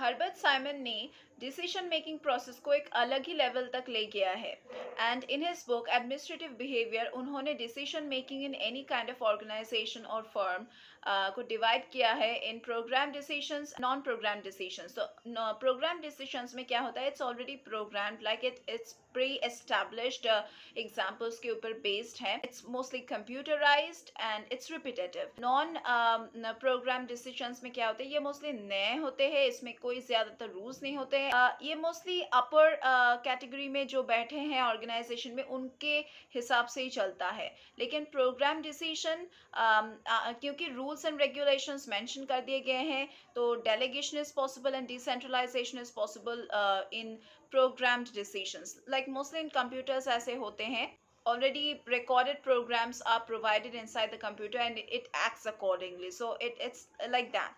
Herbert Simon ने decision making process को एक अलग ही लेवल तक ले गया है and in his book administrative behaviour उन्होंने decision making in any kind of organisation और फर्म को डिवाइड किया है in programme decision non programme decision तो प्रोग्राम डिसीशन में क्या होता है it's already programme like it it's pre established examples के ऊपर बेस्ड है it's mostly computerise and it's repetitive non programme decision में क्या होता है ये मोस्टली नए होते हैं इसमें कोई कोई ज़्यादातर रूल्स नहीं होते हैं ये मोस्टली अपर कैटेगरी में जो बैठे हैं ऑर्गेनाइजेशन में उनके हिसाब से ही चलता है लेकिन प्रोग्राम डिसीशन क्योंकि रूल्स एंड रेगुलेशन मैंशन कर दिए गए हैं तो delegation is possible and decentralisation is possible in programme decision like mostly in computers ऐसे होते हैं already recorded programs are provided inside the computer and it acts accordingly so it, it's like that